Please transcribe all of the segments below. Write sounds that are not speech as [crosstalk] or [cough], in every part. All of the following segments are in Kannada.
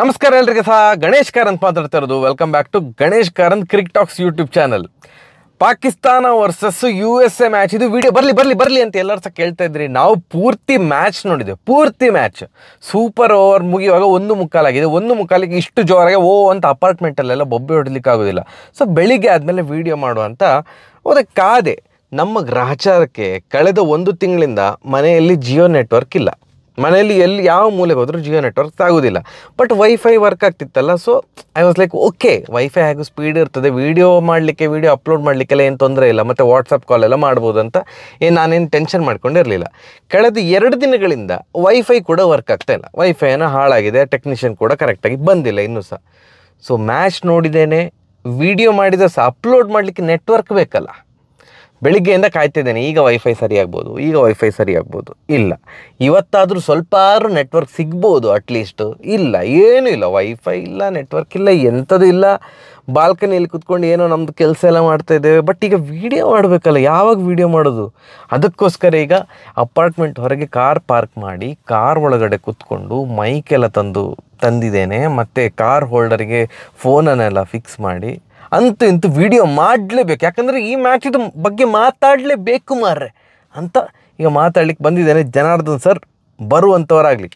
ನಮಸ್ಕಾರ ಎಲ್ರಿಗೂ ಸಹ ಗಣೇಶ್ ಕಾರಂತ್ ಮಾತಾಡ್ತಾ ಇರೋದು welcome back to Ganesh Karanth cric talks YouTube channel Pakistan versus U S A match ಇದು ವಿಡಿಯೋ ಬರಲಿ ಬರಲಿ ಬರಲಿ ಅಂತ ಎಲ್ಲರೂ ಸಹ ಕೇಳ್ತಾ ಇದ್ರಿ ನಾವು ಪೂರ್ತಿ ಮ್ಯಾಚ್ ನೋಡಿದ್ದೇವೆ ಪೂರ್ತಿ ಮ್ಯಾಚ್ ಸೂಪರ್ ಓವರ್ ಮುಗಿಯುವಾಗ ಒಂದು ಮುಕ್ಕಾಲಾಗಿದೆ ಒಂದು ಮುಕ್ಕಾಲಿಗೆ ಇಷ್ಟು ಜೋರಾಗಿ ಓ ಅಂತ ಅಪಾರ್ಟ್ಮೆಂಟಲ್ಲೆಲ್ಲ ಬೊಬ್ಬೆ ಹೊಡಲಿಕ್ಕೆ ಆಗೋದಿಲ್ಲ ಸೊ ಬೆಳಿಗ್ಗೆ ಆದಮೇಲೆ ವಿಡಿಯೋ ಮಾಡುವಂತ ಅದಕ್ಕೆ ಕಾದೆ ನಮ್ಮ ಗ್ರಹಚಾರಕ್ಕೆ ಕಳೆದ ಒಂದು ತಿಂಗಳಿಂದ ಮನೆಯಲ್ಲಿ ಜಿಯೋ ನೆಟ್ವರ್ಕ್ ಇಲ್ಲ ಮನೆಯಲ್ಲಿ ಎಲ್ಲಿ ಯಾವ ಮೂಲೆಗೆ ಹೋದರೂ ಜಿಯೋ ನೆಟ್ವರ್ಕ್ ಆಗೋದಿಲ್ಲ ಬಟ್ ವೈಫೈ ವರ್ಕ್ ಆಗ್ತಿತ್ತಲ್ಲ so I was like okay wifi ಹಾಗೂ ಸ್ಪೀಡ್ ಇರ್ತದೆ ವೀಡಿಯೋ ಮಾಡಲಿಕ್ಕೆ ವೀಡಿಯೋ ಅಪ್ಲೋಡ್ ಮಾಡಲಿಕ್ಕೆಲ್ಲ ಏನು ತೊಂದರೆ ಇಲ್ಲ ಮತ್ತು ವಾಟ್ಸಪ್ ಎಲ್ಲ ಮಾಡ್ಬೋದು ಅಂತ ಏನು ನಾನೇನು ಟೆನ್ಷನ್ ಮಾಡ್ಕೊಂಡಿರಲಿಲ್ಲ ಕಳೆದ ಎರಡು ದಿನಗಳಿಂದ ವೈಫೈ ಕೂಡ ವರ್ಕ್ ಆಗ್ತಾ ಇಲ್ಲ ವೈಫೈನ ಹಾಳಾಗಿದೆ ಟೆಕ್ನಿಷಿಯನ್ ಕೂಡ ಕರೆಕ್ಟಾಗಿ ಬಂದಿಲ್ಲ ಇನ್ನೂ ಸಹ ಸೊ ಮ್ಯಾಚ್ ನೋಡಿದ್ದೇನೆ ವಿಡಿಯೋ ಮಾಡಿದ ಸಹ ಅಪ್ಲೋಡ್ ಮಾಡಲಿಕ್ಕೆ ನೆಟ್ವರ್ಕ್ ಬೇಕಲ್ಲ ಬೆಳಿಗ್ಗೆಯಿಂದ ಕಾಯ್ತಿದ್ದೇನೆ ಈಗ ವೈಫೈ ಸರಿ ಆಗ್ಬೋದು ಈಗ ವೈಫೈ ಸರಿ ಆಗ್ಬೋದು ಇಲ್ಲ ಇವತ್ತಾದರೂ ಸ್ವಲ್ಪ ಆದರೂ ನೆಟ್ವರ್ಕ್ ಸಿಗ್ಬೋದು ಅಟ್ಲೀಸ್ಟು ಇಲ್ಲ ಏನೂ ಇಲ್ಲ ವೈಫೈ ಇಲ್ಲ ನೆಟ್ವರ್ಕ್ ಇಲ್ಲ ಎಂಥದ್ದು ಇಲ್ಲ ಬಾಲ್ಕನಿಯಲ್ಲಿ ಕುತ್ಕೊಂಡು ಏನೋ ನಮ್ಮದು ಕೆಲಸ ಎಲ್ಲ ಮಾಡ್ತಾ ಇದ್ದೇವೆ ಬಟ್ ಈಗ ವೀಡಿಯೋ ಮಾಡಬೇಕಲ್ಲ ಯಾವಾಗ ವೀಡಿಯೋ ಮಾಡೋದು ಅದಕ್ಕೋಸ್ಕರ ಈಗ ಅಪಾರ್ಟ್ಮೆಂಟ್ ಹೊರಗೆ ಕಾರ್ ಪಾರ್ಕ್ ಮಾಡಿ ಕಾರ್ ಒಳಗಡೆ ಕುತ್ಕೊಂಡು ಮೈಕೆಲ್ಲ ತಂದು ತಂದಿದ್ದೇನೆ ಮತ್ತು ಕಾರ್ ಹೋಲ್ಡರಿಗೆ ಫೋನನ್ನೆಲ್ಲ ಫಿಕ್ಸ್ ಮಾಡಿ ಅಂತೂ ಇಂತು ವಿಡಿಯೋ ಮಾಡಲೇಬೇಕು ಯಾಕಂದರೆ ಈ ಮ್ಯಾಚಿದ ಬಗ್ಗೆ ಮಾತಾಡಲೇಬೇಕು ಮಾರ್ರೆ ಅಂತ ಈಗ ಮಾತಾಡ್ಲಿಕ್ಕೆ ಬಂದಿದ್ದೇನೆ ಜನಾರ್ದನ್ ಸರ್ ಬರುವಂಥವರಾಗಲಿ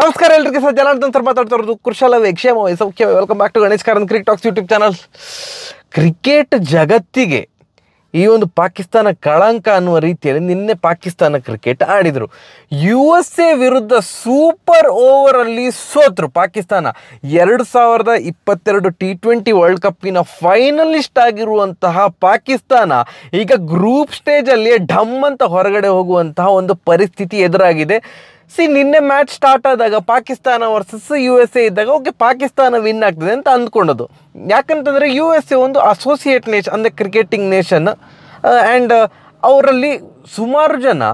ನಮಸ್ಕಾರ ಎಲ್ರಿಗೂ ಸರ್ ಜನಾರ್ದನ್ ಸರ್ ಮಾತಾಡ್ತಾ ಇರೋದು ಕುಶಲ ಕ್ಷೇಮ ವೈಸೌಖ್ಯ welcome back to Ganesh Karanth cric talks YouTube channel cricket ಜಗತ್ತಿಗೆ ಈ ಒಂದು ಪಾಕಿಸ್ತಾನ ಕಳಂಕ ಅನ್ನುವ ರೀತಿಯಲ್ಲಿ ನಿನ್ನೆ ಪಾಕಿಸ್ತಾನ ಕ್ರಿಕೆಟ್ ಆಡಿದರು ಯು ಎಸ್ ಎ ವಿರುದ್ಧ ಸೂಪರ್ ಓವರಲ್ಲಿ ಸೋತರು ಪಾಕಿಸ್ತಾನ ಎರಡು ಸಾವಿರದ ಇಪ್ಪತ್ತೆರಡು ಟಿ ಟ್ವೆಂಟಿ ವರ್ಲ್ಡ್ ಕಪ್ಪಿನ ಫೈನಲಿಸ್ಟ್ ಆಗಿರುವಂತಹ ಪಾಕಿಸ್ತಾನ ಈಗ ಗ್ರೂಪ್ ಸ್ಟೇಜಲ್ಲಿ ಢಮ್ ಅಂತ ಹೊರಗಡೆ ಹೋಗುವಂತಹ ಒಂದು ಪರಿಸ್ಥಿತಿ ಎದುರಾಗಿದೆ ಸಿ ನಿನ್ನೆ ಮ್ಯಾಚ್ ಸ್ಟಾರ್ಟ್ ಆದಾಗ Pakistan versus U S A ಇದ್ದಾಗ ಓಕೆ ಪಾಕಿಸ್ತಾನ ವಿನ್ ಆಗ್ತದೆ ಅಂತ ಅಂದ್ಕೊಂಡದ್ದು ಯಾಕಂತಂದರೆ ಯು ಎಸ್ ಎ ಒಂದು ಅಸೋಸಿಯೇಟ್ ನೇಷನ್ ಅಂದರೆ ಕ್ರಿಕೆಟಿಂಗ್ ನೇಷನ್ ಆ್ಯಂಡ್ ಅವರಲ್ಲಿ ಸುಮಾರು ಜನ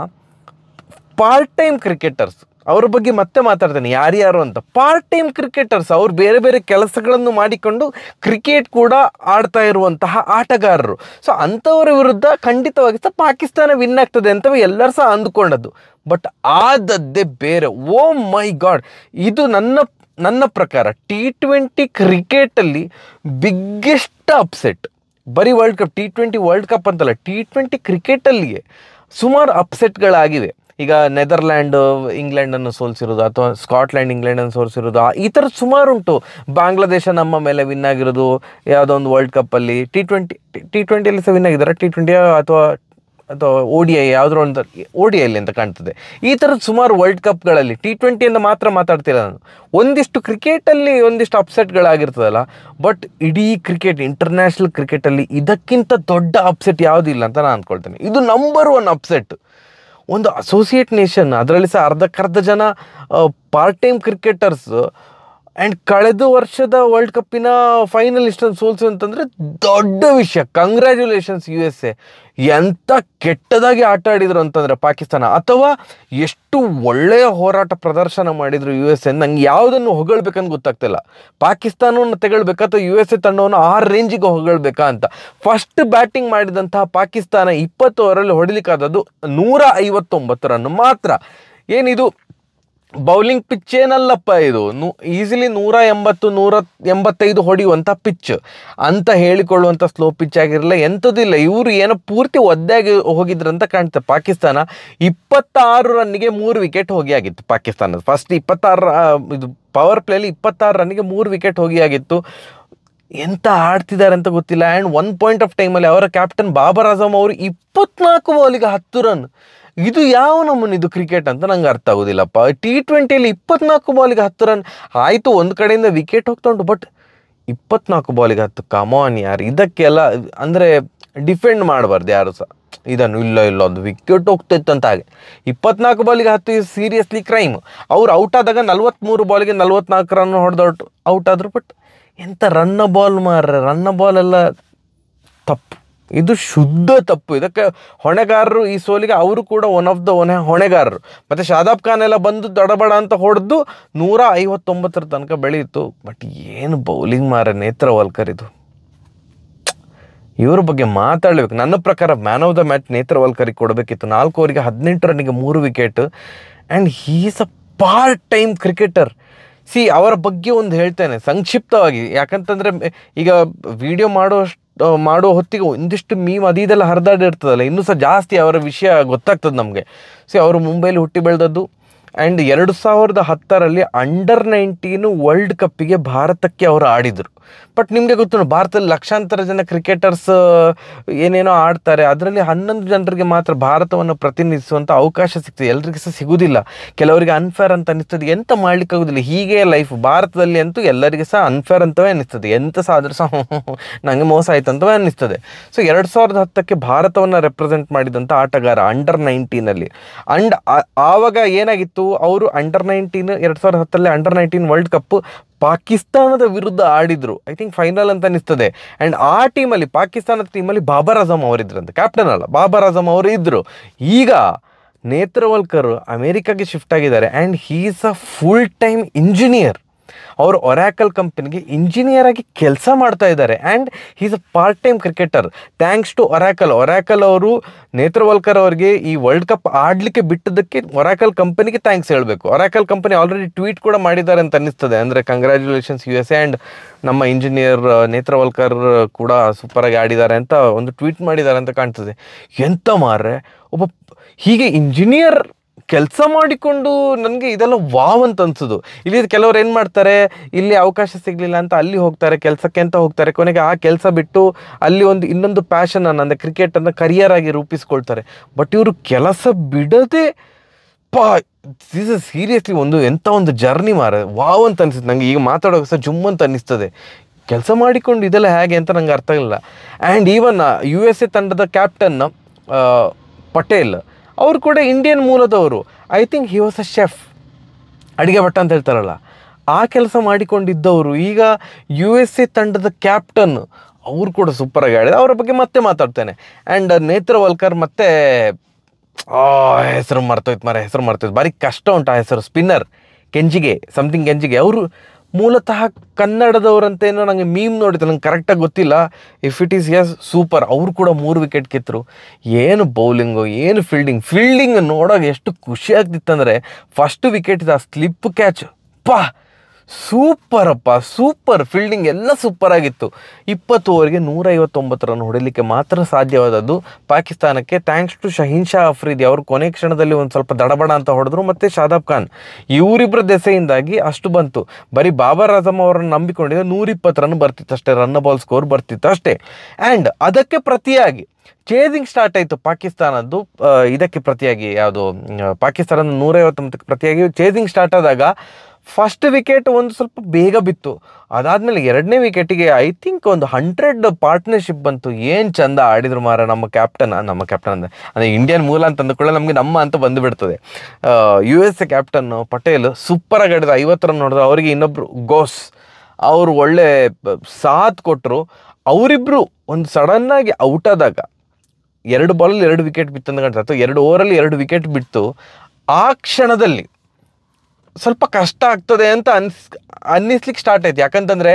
ಪಾರ್ಟ್ ಟೈಮ್ ಕ್ರಿಕೆಟರ್ಸ್ ಅವ್ರ ಬಗ್ಗೆ ಮತ್ತೆ ಮಾತಾಡ್ತೇನೆ ಯಾರ್ಯಾರು ಅಂತ ಪಾರ್ಟ್ ಟೈಮ್ ಕ್ರಿಕೆಟರ್ಸ್ ಅವ್ರು ಬೇರೆ ಬೇರೆ ಕೆಲಸಗಳನ್ನು ಮಾಡಿಕೊಂಡು ಕ್ರಿಕೆಟ್ ಕೂಡ ಆಡ್ತಾ ಇರುವಂತಹ ಆಟಗಾರರು ಸೊ ಅಂಥವರ ವಿರುದ್ಧ ಖಂಡಿತವಾಗಿ ಸಹ ಪಾಕಿಸ್ತಾನ ವಿನ್ ಆಗ್ತದೆ ಅಂತ ಎಲ್ಲರೂ ಸಹ ಅಂದ್ಕೊಂಡದ್ದು ಬಟ್ ಆದದ್ದೇ ಬೇರೆ ಓ ಮೈ ಗಾಡ್ ಇದು ನನ್ನ ನನ್ನ ಪ್ರಕಾರ ಟಿ ಟ್ವೆಂಟಿ ಕ್ರಿಕೆಟಲ್ಲಿ ಬಿಗ್ಗೆಸ್ಟ್ ಅಪ್ಸೆಟ್ ಬರೀ world cup T twenty world cup ಅಂತಲ್ಲ ಟಿ ಟ್ವೆಂಟಿ ಕ್ರಿಕೆಟಲ್ಲಿಯೇ ಸುಮಾರು ಅಪ್ಸೆಟ್ಗಳಾಗಿವೆ ಈಗ ನೆದರ್ಲ್ಯಾಂಡ್ ಇಂಗ್ಲೆಂಡನ್ನು ಸೋಲಿಸಿರೋದು ಅಥವಾ ಸ್ಕಾಟ್ಲ್ಯಾಂಡ್ ಇಂಗ್ಲೆಂಡನ್ನು ಸೋಲಿಸಿರೋದು ಈ ಥರ ಸುಮಾರುಂಟು ಬಾಂಗ್ಲಾದೇಶ ನಮ್ಮ ಮೇಲೆ ವಿನ್ ಆಗಿರೋದು ಯಾವುದೋ ಒಂದು ವರ್ಲ್ಡ್ ಕಪ್ಪಲ್ಲಿ ಟಿ ಟ್ವೆಂಟಿ ಟಿ ಟ್ವೆಂಟಿಯಲ್ಲಿ ಸಹ ವಿನ್ ಆಗಿದ್ದಾರೆ ಟಿ ಟ್ವೆಂಟಿಯ ಅಥವಾ ಅಥವಾ ಓ ಡಿ ಐ ಯಾವುದೋ ಒಂದು ಓ ಡಿ ಐಲಿ ಅಂತ ಕಾಣ್ತದೆ ಈ ಥರದ್ದು ಸುಮಾರು ವರ್ಲ್ಡ್ ಕಪ್ಗಳಲ್ಲಿ ಟಿ ಟ್ವೆಂಟಿಯಿಂದ ಮಾತ್ರ ಮಾತಾಡ್ತಿಲ್ಲ ನಾನು ಒಂದಿಷ್ಟು ಕ್ರಿಕೆಟಲ್ಲಿ ಒಂದಿಷ್ಟು ಅಪ್ಸೆಟ್ಗಳಾಗಿರ್ತದಲ್ಲ ಬಟ್ ಇಡೀ ಕ್ರಿಕೆಟ್ ಇಂಟರ್ನ್ಯಾಷನಲ್ ಕ್ರಿಕೆಟಲ್ಲಿ ಇದಕ್ಕಿಂತ ದೊಡ್ಡ ಅಪ್ಸೆಟ್ ಯಾವುದಿಲ್ಲ ಅಂತ ನಾನು ಅಂದ್ಕೊಳ್ತೇನೆ ಇದು ನಂಬರ್ ಒನ್ ಅಪ್ಸೆಟ್ ಒಂದು ಅಸೋಸಿಯೇಟ್ ನೇಷನ್ ಅದರಲ್ಲಿ ಸಹ ಅರ್ಧಕ್ಕರ್ಧ ಜನ ಪಾರ್ಟ್ ಟೈಮ್ ಕ್ರಿಕೆಟರ್ಸ್ ಆ್ಯಂಡ್ ಕಳೆದ ವರ್ಷದ ವರ್ಲ್ಡ್ ಕಪ್ಪಿನ ಫೈನಲಿಸ್ಟನ್ನು ಸೋಲ್ಸು ಅಂತಂದರೆ ದೊಡ್ಡ ವಿಷಯ ಕಂಗ್ರ್ಯಾಚುಲೇಷನ್ಸ್ ಯು ಎಸ್ ಎ ಎಂಥ ಕೆಟ್ಟದಾಗಿ ಆಟ ಆಡಿದರು ಅಂತಂದರೆ ಪಾಕಿಸ್ತಾನ ಅಥವಾ ಎಷ್ಟು ಒಳ್ಳೆಯ ಹೋರಾಟ ಪ್ರದರ್ಶನ ಮಾಡಿದರು ಯು ಎಸ್ ಎ ನಂಗೆ ಯಾವುದನ್ನು ಹೊಗಳ್ಬೇಕಂತ ಗೊತ್ತಾಗ್ತಿಲ್ಲ ಪಾಕಿಸ್ತಾನವನ್ನು ತೆಗೊಳ್ಬೇಕಾ ಅಥವಾ ಯು ಎಸ್ ಎ ತಂಡವನ್ನು ಆ ರೇಂಜಿಗೆ ಹೊಗಳಬೇಕಾ ಅಂತ ಫಸ್ಟ್ ಬ್ಯಾಟಿಂಗ್ ಮಾಡಿದಂತಹ ಪಾಕಿಸ್ತಾನ ಇಪ್ಪತ್ತು ಓವರಲ್ಲಿ ಹೊಡಿಲಿಕ್ಕಾದದ್ದು ನೂರ ಐವತ್ತೊಂಬತ್ತು ರನ್ ಮಾತ್ರ ಏನಿದು ಬೌಲಿಂಗ್ ಪಿಚ್ ಏನಲ್ಲಪ್ಪ ಇದು ನೂ ಈಸಿಲಿ ನೂರ ಎಂಬತ್ತು ನೂರ ಎಂಬತ್ತೈದು ಹೊಡೆಯುವಂಥ ಪಿಚ್ ಅಂತ ಹೇಳಿಕೊಳ್ಳುವಂಥ ಸ್ಲೋ ಪಿಚ್ ಆಗಿರಲಿಲ್ಲ ಎಂಥದ್ದಿಲ್ಲ ಇವರು ಏನೋ ಪೂರ್ತಿ ಹೋಗಿದ್ರು ಹೋಗಿದ್ರಂತ ಕಾಣ್ತದೆ ಪಾಕಿಸ್ತಾನ ಇಪ್ಪತ್ತಾರು ರನ್ನಿಗೆ ಮೂರು ವಿಕೆಟ್ ಹೋಗಿ ಆಗಿತ್ತು ಪಾಕಿಸ್ತಾನದ ಫಸ್ಟ್ ಇಪ್ಪತ್ತಾರು ಇದು ಪವರ್ ಪ್ಲೇಲಿ ಇಪ್ಪತ್ತಾರು ರನ್ನಿಗೆ ಮೂರು ವಿಕೆಟ್ ಹೋಗಿ ಆಗಿತ್ತು ಎಂತ ಆಡ್ತಿದ್ದಾರೆ ಅಂತ ಗೊತ್ತಿಲ್ಲ ಆ್ಯಂಡ್ ಒನ್ ಪಾಯಿಂಟ್ ಆಫ್ ಟೈಮಲ್ಲಿ ಅವರ ಕ್ಯಾಪ್ಟನ್ ಬಾಬರ್ ಅಜಮ್ ಅವರು ಇಪ್ಪತ್ನಾಲ್ಕು ಬಾಲಿಗೆ ಹತ್ತು ರನ್ ಇದು ಯಾವ ನಮ್ಮನ್ನು ಇದು ಕ್ರಿಕೆಟ್ ಅಂತ ನಂಗೆ ಅರ್ಥ ಆಗೋದಿಲ್ಲಪ್ಪ ಟಿ ಟ್ವೆಂಟಿಯಲ್ಲಿ ಇಪ್ಪತ್ನಾಲ್ಕು ಬಾಲಿಗೆ ಹತ್ತು ರನ್ ಆಯಿತು ಒಂದು ಕಡೆಯಿಂದ ವಿಕೆಟ್ ಹೋಗ್ತಾ ಉಂಟು ಬಟ್ ಇಪ್ಪತ್ನಾಲ್ಕು ಬಾಲಿಗೆ ಹತ್ತು ಕಮಾನ್ ಯಾರು ಇದಕ್ಕೆಲ್ಲ ಅಂದರೆ ಡಿಫೆಂಡ್ ಮಾಡಬಾರ್ದು ಯಾರು ಸಹ ಇದನ್ನು ಇಲ್ಲ ಇಲ್ಲ ಒಂದು ವಿಕೆಟ್ ಹೋಗ್ತಿತ್ತು ಅಂತ ಹಾಗೆ ಇಪ್ಪತ್ನಾಲ್ಕು ಬಾಲಿಗೆ ಹತ್ತು ಸೀರಿಯಸ್ಲಿ ಕ್ರೈಮ್ ಅವ್ರು ಔಟ್ ಆದಾಗ ನಲ್ವತ್ತ್ಮೂರು ಬಾಲಿಗೆ ನಲ್ವತ್ನಾಲ್ಕು ರನ್ ಹೊಡೆದೌಟ್ ಔಟ್ ಆದರು ಬಟ್ ಎಂಥ ರನ್ನ ಬಾಲ್ ಮಾರ್ರೆ ರನ್ನ ಬಾಲ್ ಎಲ್ಲ ತಪ್ಪು ಇದು ಶುದ್ಧ ತಪ್ಪು ಇದಕ್ಕೆ ಹೊಣೆಗಾರರು ಈ ಸೋಲಿಗೆ ಅವರು ಕೂಡ ಒನ್ ಆಫ್ ದ ಒನ್ ಹೊಣೆಗಾರರು ಮತ್ತು ಶಾದಾಬ್ ಖಾನ್ ಎಲ್ಲ ಬಂದು ದಡಬಡ ಅಂತ ಹೊಡೆದು ನೂರ ಐವತ್ತೊಂಬತ್ತರ ತನಕ ಬೆಳೆಯಿತು ಬಟ್ ಏನು ಬೌಲಿಂಗ್ ಮಾರ ವಲ್ಕರ್ ಇದು ಇವ್ರ ಬಗ್ಗೆ ಮಾತಾಡಬೇಕು ನನ್ನ ಪ್ರಕಾರ ಮ್ಯಾನ್ ಆಫ್ ದ ಮ್ಯಾಚ್ ನೇತ್ರವಾಲ್ಕರಿಗೆ ಕೊಡಬೇಕಿತ್ತು ನಾಲ್ಕು ಓವರಿಗೆ ಹದಿನೆಂಟು ರನ್ನಿಗೆ ಮೂರು wicket and he's a part time cricketer ಸಿ ಅವರ ಬಗ್ಗೆ ಒಂದು ಹೇಳ್ತೇನೆ ಸಂಕ್ಷಿಪ್ತವಾಗಿ ಯಾಕಂತಂದರೆ ಈಗ ವಿಡಿಯೋ ಮಾಡುವಷ್ಟು ಮಾಡೋ ಹೊತ್ತಿಗೆ ಒಂದಿಷ್ಟು ಮೀಮ್ ಇದೆಲ್ಲ ಹರಿದಾಡಿರ್ತದಲ್ಲ ಇನ್ನೂ ಸಹ ಜಾಸ್ತಿ ಅವರ ವಿಷಯ ಗೊತ್ತಾಗ್ತದೆ ನಮಗೆ ಸೊ ಅವರು ಮುಂಬೈಲಿ ಹುಟ್ಟಿ ಬೆಳೆದದ್ದು ಆ್ಯಂಡ್ ಎರಡು ಸಾವಿರದ ಹತ್ತರಲ್ಲಿ ಅಂಡರ್ ನೈನ್ಟೀನು ವರ್ಲ್ಡ್ ಕಪ್ಪಿಗೆ ಭಾರತಕ್ಕೆ ಅವರು ಆಡಿದರು ಬಟ್ ನಿಮಗೆ ಗೊತ್ತು ಭಾರತದಲ್ಲಿ ಲಕ್ಷಾಂತರ ಜನ ಕ್ರಿಕೆಟರ್ಸ್ ಏನೇನೋ ಆಡ್ತಾರೆ ಅದರಲ್ಲಿ ಹನ್ನೊಂದು ಜನರಿಗೆ ಮಾತ್ರ ಭಾರತವನ್ನು ಪ್ರತಿನಿಧಿಸುವಂಥ ಅವಕಾಶ ಸಿಗ್ತದೆ ಎಲ್ಲರಿಗೆ ಸಹ ಸಿಗೋದಿಲ್ಲ ಕೆಲವರಿಗೆ ಅನ್ಫೇರ್ ಅಂತ ಅನಿಸ್ತದೆ ಎಂತ ಆಗೋದಿಲ್ಲ ಹೀಗೆ ಲೈಫ್ ಭಾರತದಲ್ಲಿ ಅಂತೂ ಎಲ್ಲರಿಗೆ ಸಹ ಅನ್ಫೇರ್ ಅಂತವೇ ಅನ್ನಿಸ್ತದೆ ಎಂತ ಸಹ ಆದರೂ ಸಹ [laughs] ನನಗೆ ಮೋಸ ಆಯ್ತು ಅಂತವೇ ಅನ್ನಿಸ್ತದೆ ಸೊ ಎರಡು ಸಾವಿರದ ಹತ್ತಕ್ಕೆ ಭಾರತವನ್ನು ರೆಪ್ರೆಸೆಂಟ್ ಮಾಡಿದಂಥ ಆಟಗಾರ ಅಂಡರ್ ನೈನ್ಟೀನಲ್ಲಿ ಅಂಡ್ ಆವಾಗ ಏನಾಗಿತ್ತು ಅವರು ಅಂಡರ್ ನೈನ್ಟೀನ್ ಎರಡು ಸಾವಿರದ ಹತ್ತರಲ್ಲಿ ಅಂಡರ್ ನೈನ್ಟೀನ್ ವರ್ಲ್ಡ್ ಕಪ್ ಪಾಕಿಸ್ತಾನದ ವಿರುದ್ಧ ಆಡಿದರು ಆಡಿದ್ರು ಐ ಥಿಂಕ್ ಫೈನಲ್ ಅಂತ ಅನಿಸ್ತದೆ ಆ್ಯಂಡ್ ಆ ಟೀಮಲ್ಲಿ ಪಾಕಿಸ್ತಾನದ ಟೀಮಲ್ಲಿ ಬಾಬರ್ ಅಜಮ್ ಅವರಿದ್ರಂತೆ ಕ್ಯಾಪ್ಟನ್ ಅಲ್ಲ ಬಾಬರ್ ಅಜಮ್ ಅವರು ಇದ್ದರು ಈಗ ನೇತ್ರವಲ್ಕರ್ ಅಮೇರಿಕಾಗೆ ಶಿಫ್ಟ್ ಆಗಿದ್ದಾರೆ and he is a full time engineer ಅವರು ಒರಾಕಲ್ ಕಂಪನಿಗೆ ಇಂಜಿನಿಯರ್ ಆಗಿ ಕೆಲಸ ಮಾಡ್ತಾ ಇದ್ದಾರೆ and is a part time cricketer thanks to Oracle Oracle ಅವರು ನೇತ್ರವಲ್ಕರ್ ಅವರಿಗೆ ಈ ವರ್ಲ್ಡ್ ಕಪ್ ಆಡಲಿಕ್ಕೆ ಬಿಟ್ಟದಕ್ಕೆ ಒರಾಕಲ್ ಕಂಪನಿಗೆ ಥ್ಯಾಂಕ್ಸ್ ಹೇಳಬೇಕು ಒರಾಕಲ್ ಕಂಪನಿ ಆಲ್ರೆಡಿ ಟ್ವೀಟ್ ಕೂಡ ಮಾಡಿದ್ದಾರೆ ಅಂತ ಅನ್ನಿಸ್ತದೆ ಅಂದರೆ congratulations U S A and ನಮ್ಮ ಇಂಜಿನಿಯರ್ ನೇತ್ರವಲ್ಕರ್ ಕೂಡ ಸೂಪರಾಗಿ ಆಡಿದ್ದಾರೆ ಅಂತ ಒಂದು ಟ್ವೀಟ್ ಮಾಡಿದ್ದಾರೆ ಅಂತ ಕಾಣ್ತದೆ ಎಂಥ ಮಾರ್ರೆ ಒಬ್ಬ ಹೀಗೆ ಇಂಜಿನಿಯರ್ ಕೆಲಸ ಮಾಡಿಕೊಂಡು ನನಗೆ ಇದೆಲ್ಲ ವಾವ್ ಅಂತ ಅನ್ಸೋದು ಇಲ್ಲಿ ಕೆಲವ್ರು ಏನು ಮಾಡ್ತಾರೆ ಇಲ್ಲಿ ಅವಕಾಶ ಸಿಗಲಿಲ್ಲ ಅಂತ ಅಲ್ಲಿ ಹೋಗ್ತಾರೆ ಕೆಲಸಕ್ಕೆ ಅಂತ ಹೋಗ್ತಾರೆ ಕೊನೆಗೆ ಆ ಕೆಲಸ ಬಿಟ್ಟು ಅಲ್ಲಿ ಒಂದು ಇನ್ನೊಂದು ಪ್ಯಾಷನನ್ನು ಅಂದರೆ ಕ್ರಿಕೆಟನ್ನು ಕರಿಯರ್ ಆಗಿ ರೂಪಿಸ್ಕೊಳ್ತಾರೆ ಬಟ್ ಇವರು ಕೆಲಸ ಬಿಡದೆ ಪಾ ಇಸ್ ಅ ಸೀರಿಯಸ್ಲಿ ಒಂದು ಎಂಥ ಒಂದು ಜರ್ನಿ ಮಾರ ವಾವ್ ಅಂತ ಅನಿಸುತ್ತೆ ನನಗೆ ಈಗ ಮಾತಾಡೋಕೆ ಸಹ ಜುಮ್ ಅಂತ ಅನ್ನಿಸ್ತದೆ ಕೆಲಸ ಮಾಡಿಕೊಂಡು ಇದೆಲ್ಲ ಹೇಗೆ ಅಂತ ನಂಗೆ ಅರ್ಥ ಆಗಲಿಲ್ಲ and even U S A ತಂಡದ ಕ್ಯಾಪ್ಟನ್ ಪಟೇಲ್ ಅವರು ಕೂಡ ಇಂಡಿಯನ್ ಮೂಲದವರು I think he was a chef ಅಡುಗೆ ಭಟ್ಟ ಅಂತ ಹೇಳ್ತಾರಲ್ಲ ಆ ಕೆಲಸ ಮಾಡಿಕೊಂಡಿದ್ದವರು ಈಗ ಯು ಎಸ್ ಎ ತಂಡದ ಕ್ಯಾಪ್ಟನ್ ಅವರು ಕೂಡ ಸೂಪರಾಗಿ ಆಡಿದ ಅವರ ಬಗ್ಗೆ ಮತ್ತೆ ಮಾತಾಡ್ತೇನೆ ಆ್ಯಂಡ್ ನೇತ್ರವಲ್ಕರ್ ಮತ್ತೆ ಹೆಸರು ಮರ್ತೋಯ್ತು ಮರ ಹೆಸರು ಮರ್ತೋಯ್ತು ಭಾರಿ ಕಷ್ಟ ಉಂಟು ಆ ಹೆಸರು ಸ್ಪಿನ್ನರ್ ಕೆಂಜಿಗೆ ಸಮ್ಥಿಂಗ್ ಕೆಂಜಿಗೆ ಅವರು ಮೂಲತಃ ಕನ್ನಡದವರಂತೇನೋ ನನಗೆ ಮೀಮ್ ನೋಡಿದ್ರು ನಂಗೆ ಕರೆಕ್ಟಾಗಿ ಗೊತ್ತಿಲ್ಲ if it is yes super ಅವರು ಕೂಡ ಮೂರು ವಿಕೆಟ್ ಕಿತ್ತರು ಏನು ಬೌಲಿಂಗು ಏನು ಫೀಲ್ಡಿಂಗ್ ಫೀಲ್ಡಿಂಗ್ ನೋಡೋಕೆ ಎಷ್ಟು ಖುಷಿ ಆಗ್ತಿತ್ತಂದರೆ ಫಸ್ಟ್ ವಿಕೆಟ್ ಆ ಸ್ಲಿಪ್ ಕ್ಯಾಚ್ ಪಾ ಸೂಪರಪ್ಪ ಸೂಪರ್ ಫೀಲ್ಡಿಂಗ್ ಎಲ್ಲ ಸೂಪರಾಗಿತ್ತು ಇಪ್ಪತ್ತು ಓವರ್ಗೆ ನೂರೈವತ್ತೊಂಬತ್ತು ರನ್ ಹೊಡಿಲಿಕ್ಕೆ ಮಾತ್ರ ಸಾಧ್ಯವಾದದ್ದು ಪಾಕಿಸ್ತಾನಕ್ಕೆ ಥ್ಯಾಂಕ್ಸ್ ಟು ಶಹೀನ್ ಶಾ ಅಫ್ರೀದಿ ಅವರು ಕೊನೆ ಕ್ಷಣದಲ್ಲಿ ಒಂದು ಸ್ವಲ್ಪ ದಡಬಡ ಅಂತ ಹೊಡೆದ್ರು ಮತ್ತು ಶಾದಾಬ್ ಖಾನ್ ಇವರಿಬ್ಬರ ದೆಸೆಯಿಂದಾಗಿ ಅಷ್ಟು ಬಂತು ಬರೀ ಬಾಬರ್ ಅಜಮ್ ಅವರನ್ನು ನಂಬಿಕೊಂಡಿದ್ದ ನೂರಿಪ್ಪತ್ತು ರನ್ ಬರ್ತಿತ್ತು ಅಷ್ಟೇ ರನ್ ಬಾಲ್ ಸ್ಕೋರ್ ಬರ್ತಿತ್ತು ಅಷ್ಟೇ ಆ್ಯಂಡ್ ಅದಕ್ಕೆ ಪ್ರತಿಯಾಗಿ ಚೇಜಿಂಗ್ ಸ್ಟಾರ್ಟ್ ಆಯಿತು ಪಾಕಿಸ್ತಾನದ್ದು ಇದಕ್ಕೆ ಪ್ರತಿಯಾಗಿ ಯಾವುದು ಪಾಕಿಸ್ತಾನದ ನೂರೈವತ್ತೊಂಬತ್ತಕ್ಕೆ ಪ್ರತಿಯಾಗಿ ಚೇಜಿಂಗ್ ಸ್ಟಾರ್ಟ್ ಆದಾಗ ಫಸ್ಟ್ ವಿಕೆಟ್ ಒಂದು ಸ್ವಲ್ಪ ಬೇಗ ಬಿತ್ತು ಅದಾದ್ಮೇಲೆ ಎರಡನೇ ವಿಕೆಟಿಗೆ ಐ ಥಿಂಕ್ ಒಂದು ಹಂಡ್ರೆಡ್ ಪಾರ್ಟ್ನರ್ಶಿಪ್ ಬಂತು ಏನು ಚಂದ ಆಡಿದ್ರು ಮಾರ ನಮ್ಮ ಕ್ಯಾಪ್ಟನ್ ನಮ್ಮ ಕ್ಯಾಪ್ಟನ್ ಅಂದರೆ ಅಂದರೆ ಇಂಡಿಯನ್ ಮೂಲ ಅಂತ ಅಂದ್ಕೊಳ್ಳೆ ನಮಗೆ ನಮ್ಮ ಅಂತ ಬಂದುಬಿಡ್ತದೆ U S A captain Patel ಸೂಪರಾಗಿ ಆಡಿದ್ರು ಐವತ್ತು ರನ್ ನೋಡಿದ್ರು ಅವರಿಗೆ ಇನ್ನೊಬ್ಬರು ಗೋಸ್ ಅವರು ಒಳ್ಳೆ ಸಾಥ್ ಕೊಟ್ಟರು ಅವರಿಬ್ಬರು ಒಂದು ಸಡನ್ನಾಗಿ ಔಟ್ ಆದಾಗ ಎರಡು ಬಾಲಲ್ಲಿ ಎರಡು ವಿಕೆಟ್ ಬಿತ್ತು ಕಾಣ್ತಾ ಅಥವಾ ಎರಡು ಓವರಲ್ಲಿ ಎರಡು ವಿಕೆಟ್ ಬಿತ್ತು ಆ ಕ್ಷಣದಲ್ಲಿ ಸ್ವಲ್ಪ ಕಷ್ಟ ಆಗ್ತದೆ ಅಂತ ಅನ್ಸ್ ಅನ್ನಿಸ್ಲಿಕ್ಕೆ ಸ್ಟಾರ್ಟ್ ಆಯ್ತು ಯಾಕಂತಂದರೆ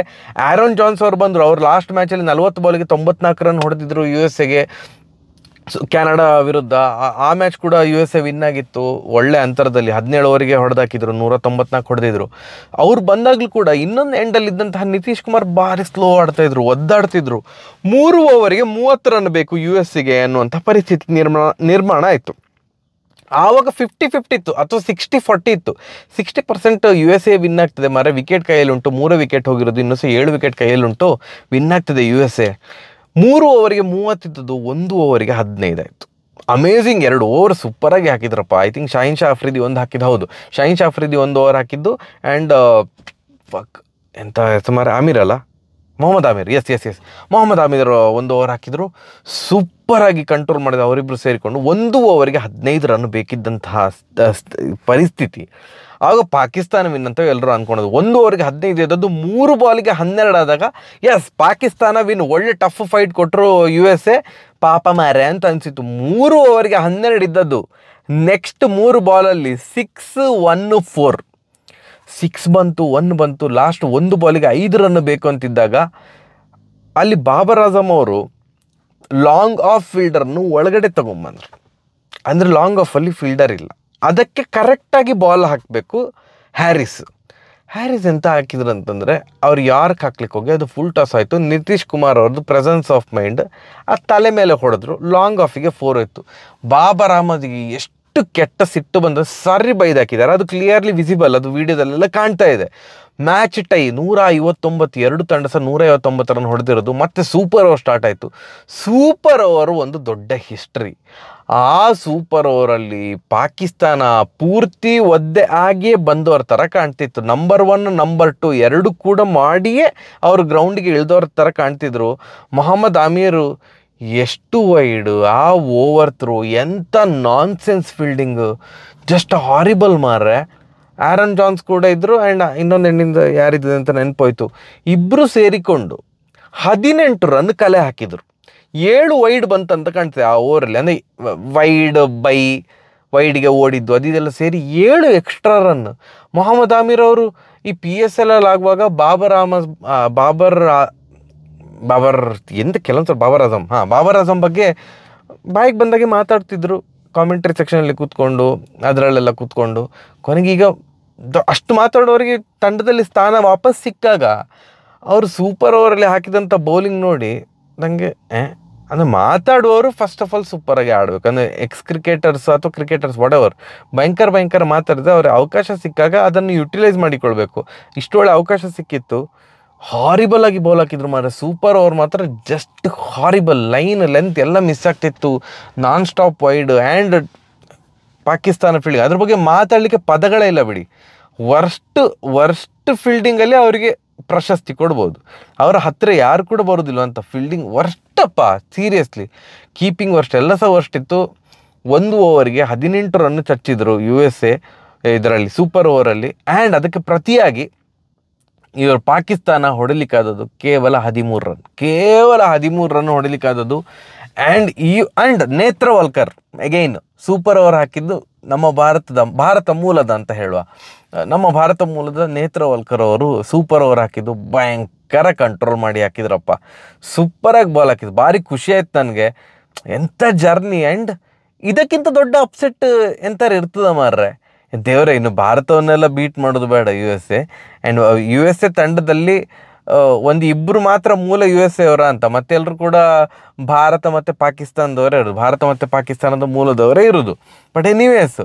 ಆ್ಯರೋನ್ ಜಾನ್ಸ್ ಅವ್ರು ಬಂದರು ಅವ್ರು ಲಾಸ್ಟ್ ಮ್ಯಾಚಲ್ಲಿ ನಲ್ವತ್ತು ಬಾಲ್ಗೆ ತೊಂಬತ್ನಾಲ್ಕು ರನ್ ಹೊಡೆದಿದ್ರು ಯು ಎಸ್ ಎಗೆ ಸೊ ಕ್ಯಾನಡಾ ವಿರುದ್ಧ ಆ ಮ್ಯಾಚ್ ಕೂಡ ಯು ಎಸ್ ಎ ವಿನ್ ಆಗಿತ್ತು ಒಳ್ಳೆ ಅಂತರದಲ್ಲಿ ಹದಿನೇಳು ಓವರಿಗೆ ಹೊಡೆದಾಕಿದ್ರು ನೂರ ತೊಂಬತ್ನಾಲ್ಕು ಹೊಡೆದಿದ್ರು ಅವ್ರು ಬಂದಾಗಲೂ ಕೂಡ ಇನ್ನೊಂದು ಇದ್ದಂತಹ ನಿತೀಶ್ ಕುಮಾರ್ ಭಾರಿ ಸ್ಲೋ ಆಡ್ತಾಯಿದ್ರು ಒದ್ದಾಡ್ತಿದ್ರು ಮೂರು ಓವರಿಗೆ ಮೂವತ್ತು ರನ್ ಬೇಕು ಯು ಎಗೆ ಅನ್ನುವಂಥ ಪರಿಸ್ಥಿತಿ ನಿರ್ಮಾಣ ನಿರ್ಮಾಣ ಆಯಿತು ಆವಾಗ ಫಿಫ್ಟಿ ಫಿಫ್ಟಿ ಇತ್ತು ಅಥವಾ ಸಿಕ್ಸ್ಟಿ ಫಾರ್ಟಿ ಇತ್ತು sixty percent U S A win ಆಗ್ತದೆ ಮರ ವಿಕೆಟ್ ಕೈಯಲ್ಲಿ ಉಂಟು ಮೂರು ವಿಕೆಟ್ ಹೋಗಿರೋದು ಇನ್ನೂ ಸಹ ಏಳು ವಿಕೆಟ್ ಕೈಯಲ್ಲಿ ಉಂಟು ವಿನ್ ಆಗ್ತದೆ ಯು ಎಸ್ ಎ ಮೂರು ಓವರಿಗೆ ಮೂವತ್ತಿದ್ದದ್ದು ಒಂದು ಓವರಿಗೆ ಹದಿನೈದು ಆಯಿತು ಅಮೇಝಿಂಗ್ ಎರಡು ಓವರ್ ಸೂಪರಾಗಿ ಹಾಕಿದ್ರಪ್ಪ ಐ ಥಿಂಕ್ ಶಾಹಿನ್ ಶಾ ಅಫ್ರಿದಿ ಒಂದು ಹಾಕಿದ್ದು ಹೌದು ಶಾಹಿನ್ ಶಾ ಅಫ್ರಿದಿ ಒಂದು ಓವರ್ ಹಾಕಿದ್ದು ಆ್ಯಂಡ್ ಫಕ್ ಎಂಥ ಸುಮಾರು ಆಮಿರಲ್ಲ Mohammad Amir yes yes yes Mohammad Amir ಒಂದು ಓವರ್ ಹಾಕಿದರು ಸೂಪರಾಗಿ ಕಂಟ್ರೋಲ್ ಮಾಡಿದ ಅವರಿಬ್ರು ಸೇರಿಕೊಂಡು ಒಂದು ಓವರಿಗೆ ಹದಿನೈದು ರನ್ ಬೇಕಿದ್ದಂತಹ ಪರಿಸ್ಥಿತಿ ಆಗ ಪಾಕಿಸ್ತಾನ ವಿನ್ ಅಂತ ಎಲ್ಲರೂ ಅಂದ್ಕೊಳೋದು ಒಂದು ಓವರ್ಗೆ ಹದಿನೈದು ಇದ್ದದ್ದು ಮೂರು ಬಾಲಿಗೆ ಹನ್ನೆರಡು ಆದಾಗ ಎಸ್ ಪಾಕಿಸ್ತಾನ ವಿನ್ ಒಳ್ಳೆ ಟಫ್ ಫೈಟ್ ಕೊಟ್ಟರು ಯು ಎಸ್ ಎ ಪಾಪ ಮಾರೆ ಅಂತ ಅನಿಸಿತ್ತು ಮೂರು ಓವರಿಗೆ ಹನ್ನೆರಡು ಇದ್ದದ್ದು ನೆಕ್ಸ್ಟ್ ಮೂರು ಬಾಲಲ್ಲಿ ಸಿಕ್ಸ್ ಒನ್ ಫೋರ್ ಸಿಕ್ಸ್ ಬಂತು ಒನ್ ಬಂತು ಲಾಸ್ಟ್ ಒಂದು ಬಾಲಿಗೆ ಐದು ರನ್ ಬೇಕು ಅಂತಿದ್ದಾಗ ಅಲ್ಲಿ ಬಾಬರ್ ಆಜಮ್ ಅವರು ಲಾಂಗ್ ಆಫ್ ಫೀಲ್ಡರ್ನು ಒಳಗಡೆ ತೊಗೊಂಬಂದರು ಅಂದರೆ ಲಾಂಗ್ ಆಫಲ್ಲಿ ಫೀಲ್ಡರ್ ಇಲ್ಲ ಅದಕ್ಕೆ ಕರೆಕ್ಟಾಗಿ ಬಾಲ್ ಹಾಕಬೇಕು ಹ್ಯಾರಿಸ್ ಹ್ಯಾರಿಸ್ ಎಂತ ಹಾಕಿದ್ರು ಅಂತಂದರೆ ಅವ್ರು ಯಾರಕ್ಕೆ ಹಾಕ್ಲಿಕ್ಕೆ ಹೋಗಿ ಅದು ಫುಲ್ ಟಾಸ್ ಆಯಿತು ನಿತೀಶ್ ಕುಮಾರ್ ಅವ್ರದ್ದು ಪ್ರೆಸೆನ್ಸ್ ಆಫ್ ಮೈಂಡ್ ಆ ತಲೆ ಮೇಲೆ ಹೊಡೆದ್ರು ಲಾಂಗ್ ಆಫಿಗೆ ಫೋರ್ ಇತ್ತು ಬಾಬಾ ರಾಮದಿಗೆ ಎಷ್ಟು ಎಷ್ಟು ಕೆಟ್ಟ ಸಿಟ್ಟು ಬಂದು ಸರಿ ಬೈದಾಕಿದ್ದಾರೆ ಅದು ಕ್ಲಿಯರ್ಲಿ ವಿಸಿಬಲ್ ಅದು ವಿಡಿಯೋದಲ್ಲೆಲ್ಲ ಕಾಣ್ತಾ ಇದೆ ಮ್ಯಾಚ್ ಟೈ ನೂರ ಐವತ್ತೊಂಬತ್ತು ಎರಡು ತಂಡ ಸಹ ನೂರ ಐವತ್ತೊಂಬತ್ತರನ್ನು ಹೊಡೆದಿರೋದು ಮತ್ತೆ ಸೂಪರ್ ಓವರ್ ಸ್ಟಾರ್ಟ್ ಆಯಿತು ಸೂಪರ್ ಓವರ್ ಒಂದು ದೊಡ್ಡ ಹಿಸ್ಟ್ರಿ ಆ ಸೂಪರ್ ಓವರಲ್ಲಿ ಪಾಕಿಸ್ತಾನ ಪೂರ್ತಿ ಒದ್ದೆ ಆಗಿಯೇ ಬಂದವರ ಥರ ಕಾಣ್ತಿತ್ತು ನಂಬರ್ ಒನ್ ನಂಬರ್ ಟು ಎರಡು ಕೂಡ ಮಾಡಿಯೇ ಅವರು ಗ್ರೌಂಡಿಗೆ ಇಳಿದವ್ರ ಥರ ಕಾಣ್ತಿದ್ರು ಮೊಹಮ್ಮದ್ ಆಮೀರು ಎಷ್ಟು ವೈಡು ಆ ಓವರ್ ಥ್ರೂ ಎಂಥ nonsense fielding just horrible ಮಾರ್ರೆ ಆ್ಯರನ್ ಜಾನ್ಸ್ ಕೂಡ ಇದ್ದರು ಆ್ಯಂಡ್ ಇನ್ನೊಂದು ಹೆಣ್ಣಿಂದ ಯಾರಿದೆ ಅಂತ ನೆನಪೋಯ್ತು ಇಬ್ಬರು ಸೇರಿಕೊಂಡು ಹದಿನೆಂಟು ರನ್ ಕಲೆ ಹಾಕಿದರು ಏಳು ವೈಡ್ ಬಂತಂತ ಕಾಣ್ತದೆ ಆ ಓವರಲ್ಲಿ ಅಂದರೆ ವೈಡ್ ಬೈ ವೈಡ್ಗೆ ಓಡಿದ್ದು ಅದಿದೆಲ್ಲ ಸೇರಿ ಏಳು ಎಕ್ಸ್ಟ್ರಾ ರನ್ ಮೊಹಮ್ಮದ್ ಆಮೀರ್ ಅವರು ಈ ಪಿ ಎಸ್ ಎಲ್ ಅಲ್ಲಿ ಆಗುವಾಗ ಬಾಬರ್ ಆಮಸ್ ಬಾಬರ್ ಬಾಬರ್ ಎಂತ ಕೆಲವೊಂದು ಬಾಬರ್ ಅಜಮ್ ಹಾಂ ಬಾಬರ್ ಅಜಮ್ ಬಗ್ಗೆ ಬಾಯಿಗೆ ಬಂದಾಗೆ ಮಾತಾಡ್ತಿದ್ರು ಕಾಮೆಂಟ್ರಿ ಸೆಕ್ಷನಲ್ಲಿ ಕೂತ್ಕೊಂಡು ಅದರಲ್ಲೆಲ್ಲ ಕೂತ್ಕೊಂಡು ಕೊನೆಗೆ ಈಗ ಅಷ್ಟು ಮಾತಾಡೋರಿಗೆ ತಂಡದಲ್ಲಿ ಸ್ಥಾನ ವಾಪಸ್ ಸಿಕ್ಕಾಗ ಅವರು ಸೂಪರ್ ಓವರಲ್ಲಿ ಹಾಕಿದಂಥ ಬೌಲಿಂಗ್ ನೋಡಿ ನನಗೆ ಅಂದರೆ ಮಾತಾಡುವವರು ಫಸ್ಟ್ ಆಫ್ ಆಲ್ ಸೂಪರಾಗಿ ಆಡಬೇಕು ಅಂದರೆ ಎಕ್ಸ್ ಕ್ರಿಕೆಟರ್ಸ್ ಅಥವಾ ಕ್ರಿಕೆಟರ್ಸ್ ಒಡೆಯವರು ಭಯಂಕರ ಭಯಂಕರ ಮಾತಾಡಿದ್ರೆ ಅವ್ರಿಗೆ ಅವಕಾಶ ಸಿಕ್ಕಾಗ ಅದನ್ನು ಯುಟಿಲೈಸ್ ಮಾಡಿಕೊಳ್ಬೇಕು ಒಳ್ಳೆ ಅವಕಾಶ ಸಿಕ್ಕಿತ್ತು ಹಾರಿಬಲ್ ಆಗಿ ಬೌಲ್ ಹಾಕಿದ್ರು ಮಾತ್ರ ಸೂಪರ್ ಓವರ್ ಮಾತ್ರ ಜಸ್ಟ್ ಹಾರಿಬಲ್ ಲೈನ್ ಲೆಂತ್ ಎಲ್ಲ ಮಿಸ್ ಆಗ್ತಿತ್ತು non stop wide and Pakistan fielding ಅದ್ರ ಬಗ್ಗೆ ಮಾತಾಡಲಿಕ್ಕೆ ಪದಗಳೇ ಇಲ್ಲ ಬಿಡಿ ವರ್ಸ್ಟ್ ವರ್ಸ್ಟ್ ಫೀಲ್ಡಿಂಗಲ್ಲಿ ಅವರಿಗೆ ಪ್ರಶಸ್ತಿ ಕೊಡ್ಬೋದು ಅವರ ಹತ್ತಿರ ಯಾರು ಕೂಡ ಬರೋದಿಲ್ಲ ಅಂತ ಫೀಲ್ಡಿಂಗ್ ವರ್ಷ್ಟಪ್ಪ ಸೀರಿಯಸ್ಲಿ ಕೀಪಿಂಗ್ ವರ್ಸ್ಟ್ ಎಲ್ಲ ಸಹ ವರ್ಸ್ಟ್ ಇತ್ತು ಒಂದು ಓವರ್ಗೆ ಹದಿನೆಂಟು ರನ್ ಚಚ್ಚಿದ್ರು ಯು ಎಸ್ ಎ ಇದರಲ್ಲಿ ಸೂಪರ್ ಓವರಲ್ಲಿ ಆ್ಯಂಡ್ ಅದಕ್ಕೆ ಪ್ರತಿಯಾಗಿ ಇವರು ಪಾಕಿಸ್ತಾನ ಹೊಡಲಿಕ್ಕಾದದ್ದು ಕೇವಲ ಹದಿಮೂರು ರನ್ ಕೇವಲ ಹದಿಮೂರು ರನ್ ಹೊಡಲಿಕ್ಕಾದದ್ದು ಆ್ಯಂಡ್ ಈ and Netravalkar again super over ಹಾಕಿದ್ದು ನಮ್ಮ ಭಾರತದ ಭಾರತ ಮೂಲದ ಅಂತ ಹೇಳುವ ನಮ್ಮ ಭಾರತ ಮೂಲದ ನೇತ್ರವಲ್ಕರ್ ಅವರು ಸೂಪರ್ ಓವರ್ ಹಾಕಿದ್ದು ಭಯಂಕರ ಕಂಟ್ರೋಲ್ ಮಾಡಿ ಹಾಕಿದ್ರಪ್ಪ ಸೂಪರಾಗಿ ಬಾಲ್ ಹಾಕಿದ್ದು ಭಾರಿ ಖುಷಿ ಆಯ್ತು ನನಗೆ ಎಂಥ ಜರ್ನಿ ಆ್ಯಂಡ್ ಇದಕ್ಕಿಂತ ದೊಡ್ಡ ಅಪ್ಸೆಟ್ ಎಂಥ ಇರ್ತದ ಮಾರ್ರೆ ದೇವರೇ ಇನ್ನು ಭಾರತವನ್ನೆಲ್ಲ ಬೀಟ್ ಮಾಡೋದು ಬೇಡ U S A and U S A ತಂಡದಲ್ಲಿ ಒಂದು ಇಬ್ಬರು ಮಾತ್ರ ಮೂಲ ಯು ಎಸ್ ಎವರ ಅಂತ ಮತ್ತೆ ಎಲ್ಲರೂ ಕೂಡ ಭಾರತ ಮತ್ತು ಪಾಕಿಸ್ತಾನದವರೇ ಇರೋದು ಭಾರತ ಮತ್ತು ಪಾಕಿಸ್ತಾನದ ಮೂಲದವರೇ ಇರೋದು ಬಟ್ ಎನ್ U S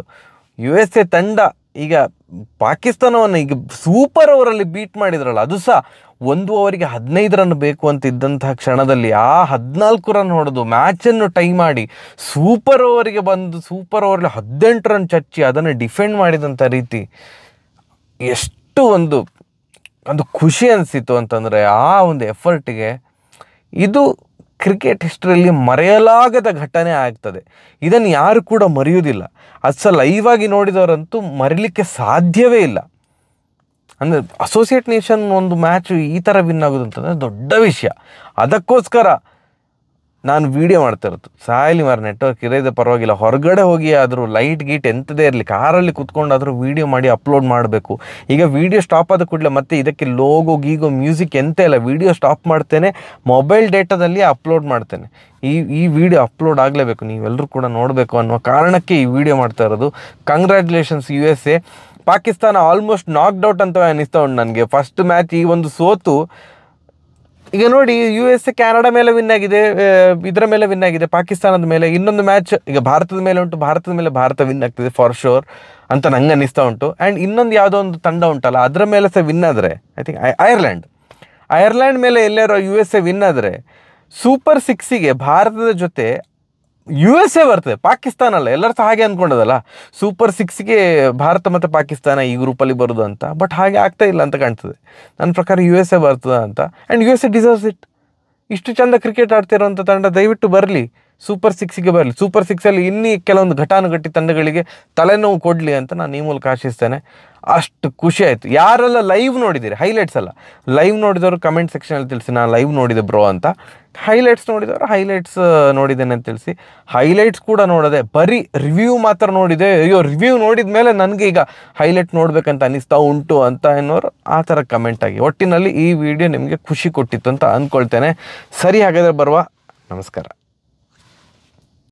U S A ತಂಡ ಈಗ ಪಾಕಿಸ್ತಾನವನ್ನು ಈಗ ಸೂಪರ್ ಓವರಲ್ಲಿ ಬೀಟ್ ಮಾಡಿದ್ರಲ್ಲ ಅದು ಸಹ ಒಂದು ಓವರಿಗೆ ಹದಿನೈದು ರನ್ ಬೇಕು ಅಂತ ಇದ್ದಂತಹ ಕ್ಷಣದಲ್ಲಿ ಆ ಹದಿನಾಲ್ಕು ರನ್ ಹೊಡೆದು ಮ್ಯಾಚನ್ನು ಟೈ ಮಾಡಿ ಸೂಪರ್ ಓವರಿಗೆ ಬಂದು ಸೂಪರ್ ಓವರ್ಲಿ ಹದಿನೆಂಟು ರನ್ ಚಚ್ಚಿ ಅದನ್ನು ಡಿಫೆಂಡ್ ಮಾಡಿದಂಥ ರೀತಿ ಎಷ್ಟು ಒಂದು ಒಂದು ಖುಷಿ ಅನಿಸಿತು ಅಂತಂದರೆ ಆ ಒಂದು ಎಫರ್ಟಿಗೆ ಇದು ಕ್ರಿಕೆಟ್ ಹಿಸ್ಟ್ರಿಯಲ್ಲಿ ಮರೆಯಲಾಗದ ಘಟನೆ ಆಗ್ತದೆ ಇದನ್ನು ಯಾರು ಕೂಡ ಮರೆಯುವುದಿಲ್ಲ ಅದು ಸಹ ಲೈವಾಗಿ ನೋಡಿದವರಂತೂ ಮರಿಲಿಕ್ಕೆ ಸಾಧ್ಯವೇ ಇಲ್ಲ ಅಂದರೆ ಅಸೋಸಿಯೇಟ್ ನೇಷನ್ ಒಂದು ಮ್ಯಾಚು ಈ ಥರ ವಿನ್ ಆಗೋದು ಅಂತಂದರೆ ದೊಡ್ಡ ವಿಷಯ ಅದಕ್ಕೋಸ್ಕರ ನಾನು ವೀಡಿಯೋ ಮಾಡ್ತಾ ಇರೋದು ಸಾಯಲಿ ಮಾರ ನೆಟ್ವರ್ಕ್ ಇರೋದೇ ಪರವಾಗಿಲ್ಲ ಹೊರಗಡೆ ಹೋಗಿ ಆದರೂ ಲೈಟ್ ಗೀಟ್ ಎಂಥದೇ ಇರಲಿ ಕಾರಲ್ಲಿ ಕುತ್ಕೊಂಡಾದರೂ ವೀಡಿಯೋ ಮಾಡಿ ಅಪ್ಲೋಡ್ ಮಾಡಬೇಕು ಈಗ ವೀಡಿಯೋ ಸ್ಟಾಪ್ ಆದ ಕೂಡಲೇ ಮತ್ತೆ ಇದಕ್ಕೆ ಲೋಗೋ ಗೀಗೋ ಮ್ಯೂಸಿಕ್ ಎಂತ ಇಲ್ಲ ವೀಡಿಯೋ ಸ್ಟಾಪ್ ಮಾಡ್ತೇನೆ ಮೊಬೈಲ್ ಡೇಟಾದಲ್ಲಿ ಅಪ್ಲೋಡ್ ಮಾಡ್ತೇನೆ ಈ ಈ ವಿಡಿಯೋ ಅಪ್ಲೋಡ್ ಆಗಲೇಬೇಕು ನೀವೆಲ್ಲರೂ ಕೂಡ ನೋಡಬೇಕು ಅನ್ನೋ ಕಾರಣಕ್ಕೆ ಈ ವಿಡಿಯೋ ಮಾಡ್ತಾ ಇರೋದು congratulations U S A Pakistan almost knockout ಅಂತ ಅನಿಸ್ತಾ ಉಂಟು ನನಗೆ ಫಸ್ಟ್ ಮ್ಯಾಚ್ ಈ ಒಂದು ಸೋತು ಈಗ ನೋಡಿ ಯು ಎಸ್ ಎ ಕ್ಯಾನಡಾ ಮೇಲೆ ವಿನ್ ಆಗಿದೆ ಇದರ ಮೇಲೆ ವಿನ್ ಆಗಿದೆ ಪಾಕಿಸ್ತಾನದ ಮೇಲೆ ಇನ್ನೊಂದು ಮ್ಯಾಚ್ ಈಗ ಭಾರತದ ಮೇಲೆ ಉಂಟು ಭಾರತದ ಮೇಲೆ ಭಾರತ ವಿನ್ ಆಗ್ತದೆ ಫಾರ್ ಶೋರ್ ಅಂತ ನಂಗೆ ಅನ್ನಿಸ್ತಾ ಉಂಟು ಆ್ಯಂಡ್ ಇನ್ನೊಂದು ಯಾವುದೋ ಒಂದು ತಂಡ ಉಂಟಲ್ಲ ಅದರ ಮೇಲೆ ಸಹ ವಿನ್ ಆದರೆ ಐ ಥಿಂಕ್ ಐರ್ಲ್ಯಾಂಡ್ ಐರ್ಲ್ಯಾಂಡ್ ಮೇಲೆ ಎಲ್ಲರೂ ಯು ಎಸ್ ಎ ವಿನ್ ಆದರೆ ಸೂಪರ್ ಸಿಕ್ಸಿಗೆ ಭಾರತದ ಜೊತೆ ಯು ಎಸ್ ಎ ಬರ್ತದೆ ಪಾಕಿಸ್ತಾನ ಅಲ್ಲ ಎಲ್ಲರೂ ಸಹ ಹಾಗೆ ಅಂದ್ಕೊಂಡದಲ್ಲ ಸೂಪರ್ ಸಿಕ್ಸ್ಗೆ ಭಾರತ ಮತ್ತು ಪಾಕಿಸ್ತಾನ ಈ ಗ್ರೂಪಲ್ಲಿ ಬರೋದು ಅಂತ ಬಟ್ ಹಾಗೆ ಆಗ್ತಾ ಇಲ್ಲ ಅಂತ ಕಾಣ್ತದೆ ನನ್ನ ಪ್ರಕಾರ ಯು ಎಸ್ ಎ ಬರ್ತದೆ ಅಂತ and U S A deserves it ಇಷ್ಟು ಚಂದ ಕ್ರಿಕೆಟ್ ಆಡ್ತಿರೋಂಥ ತಂಡ ದಯವಿಟ್ಟು ಬರಲಿ ಸೂಪರ್ ಸಿಕ್ಸ್ಗೆ ಬರಲಿ ಸೂಪರ್ ಸಿಕ್ಸಲ್ಲಿ ಇನ್ನೂ ಕೆಲವೊಂದು ಘಟಾನುಘಟಿ ತಂಡಗಳಿಗೆ ತಲೆನೋವು ಕೊಡಲಿ ಅಂತ ನಾನು ಈ ಮೂಲಕ ಆಶಿಸ್ತೇನೆ ಅಷ್ಟು ಖುಷಿ ಆಯಿತು ಯಾರೆಲ್ಲ ಲೈವ್ ನೋಡಿದ್ದೀರಿ ಹೈಲೈಟ್ಸ್ ಅಲ್ಲ ಲೈವ್ ನೋಡಿದವರು ಕಮೆಂಟ್ ಸೆಕ್ಷನಲ್ಲಿ ತಿಳಿಸಿ ನಾನು ಲೈವ್ ನೋಡಿದೆ ಬ್ರೋ ಅಂತ ಹೈಲೈಟ್ಸ್ ನೋಡಿದವರು ಹೈಲೈಟ್ಸ್ ನೋಡಿದ್ದೇನೆ ಅಂತ ತಿಳಿಸಿ ಹೈಲೈಟ್ಸ್ ಕೂಡ ನೋಡದೆ ಬರೀ ರಿವ್ಯೂ ಮಾತ್ರ ನೋಡಿದೆ ಅಯ್ಯೋ ರಿವ್ಯೂ ನೋಡಿದ ಮೇಲೆ ನನಗೆ ಈಗ ಹೈಲೈಟ್ ನೋಡಬೇಕಂತ ಅನ್ನಿಸ್ತಾ ಉಂಟು ಅಂತ ಅನ್ನೋರು ಆ ಥರ ಕಮೆಂಟ್ ಆಗಿ ಒಟ್ಟಿನಲ್ಲಿ ಈ ವಿಡಿಯೋ ನಿಮಗೆ ಖುಷಿ ಕೊಟ್ಟಿತ್ತು ಅಂತ ಅಂದ್ಕೊಳ್ತೇನೆ ಸರಿ ಹಾಗಾದರೆ ಬರುವ ನಮಸ್ಕಾರ